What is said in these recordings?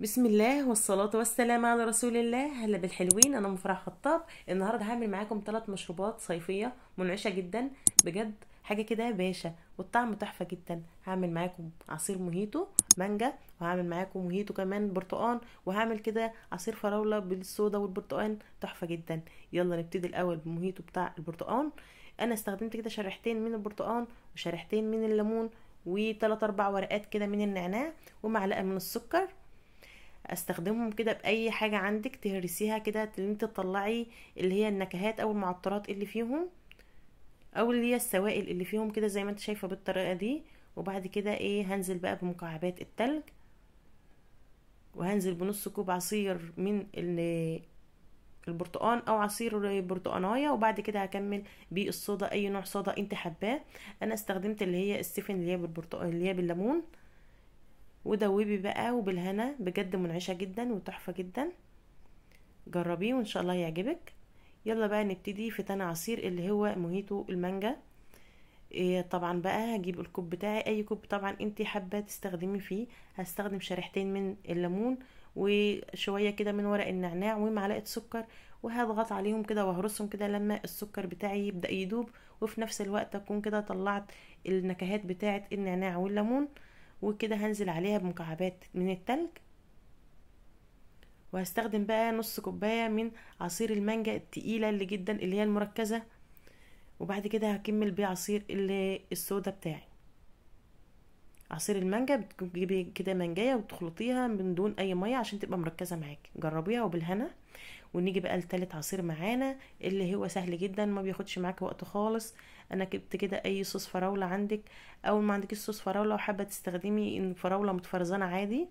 بسم الله والصلاة والسلام على رسول الله هلا بالحلوين انا مفرح خطاب النهارده هعمل معاكم ثلاث مشروبات صيفية منعشة جدا بجد حاجة كده باشا والطعم تحفة جدا هعمل معاكم عصير موهيتو مانجا وهعمل معاكم موهيتو كمان برتقان وهعمل كده عصير فراولة بالصودا والبرتقان تحفة جدا يلا نبتدي الاول بمهيتو بتاع البرتقان انا استخدمت كده شريحتين من البرتقان وشريحتين من الليمون وثلاث اربع ورقات كده من النعناع ومعلقة من السكر استخدمهم كده باي حاجه عندك تهرسيها كده ان انت تطلعي اللي هي النكهات او المعطرات اللي فيهم او اللي هي السوائل اللي فيهم كده زي ما انت شايفه بالطريقه دي وبعد كده ايه هنزل بقى بمكعبات التلج وهنزل بنص كوب عصير من البرتقان او عصير البرتقاناية وبعد كده هكمل بالصودا اي نوع صودا انت حباه انا استخدمت اللي هي السفن اللي هي بالبرتقان اللي هي بالليمون ودوبي بقى وبالهنا بجد منعشه جدا وتحفه جدا جربيه وان شاء الله يعجبك يلا بقى نبتدي في تاني عصير اللي هو موهيتو المانجا إيه طبعا بقى هجيب الكوب بتاعي اي كوب طبعا انت حابه تستخدمي فيه هستخدم شريحتين من الليمون وشويه كده من ورق النعناع ومعلقه سكر وهضغط عليهم كده وهرصهم كده لما السكر بتاعي يبدا يدوب وفي نفس الوقت اكون كده طلعت النكهات بتاعه النعناع والليمون وكده هنزل عليها بمكعبات من التلج وهستخدم بقى نص كوبايه من عصير المانجا التقيله اللي جدا اللي هي المركزه وبعد كده هكمل بعصير السودا بتاعي عصير المانجا بتجيبي كده مانجايه وتخلطيها من دون اي ميه عشان تبقى مركزه معاكي جربيها وبالهنا ونيجي بقى لتالت عصير معانا اللي هو سهل جدا ما بياخدش معاكي وقت خالص انا جبت كده اي صوص فراوله عندك اول ما عندك صوص فراوله وحابه تستخدمي فراوله متفرزانه عادي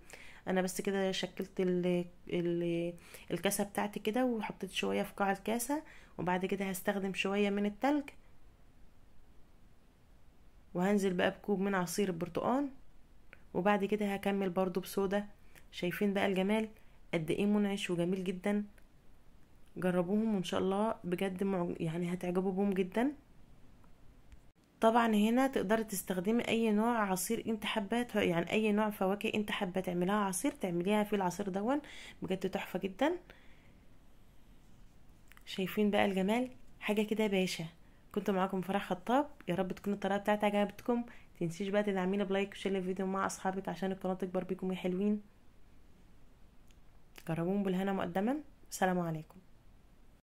انا بس كده شكلت الـ الـ الكاسه بتاعتي كده وحطيت شويه في قاع الكاسه وبعد كده هستخدم شويه من التلج وهنزل بقى بكوب من عصير البرتقال وبعد كده هكمل برضو بصودا شايفين بقى الجمال قد ايه منعش وجميل جدا جربوهم وان شاء الله بجد يعني هتعجبوا بهم جدا طبعا هنا تقدري تستخدمي اي نوع عصير انت حبات يعني اي نوع فواكه انت حابه تعملها عصير تعمليها في العصير دون بجد تحفه جدا شايفين بقى الجمال حاجه كده باشا كنت معاكم فرح خطاب يا رب تكون الطريقه بتاعتي عجبتكم متنسيش بقى تدعمينا بلايك وشير الفيديو مع اصحابك عشان القناه تكبر بيكم يا حلوين جربوهم بالهنا مقدما سلام عليكم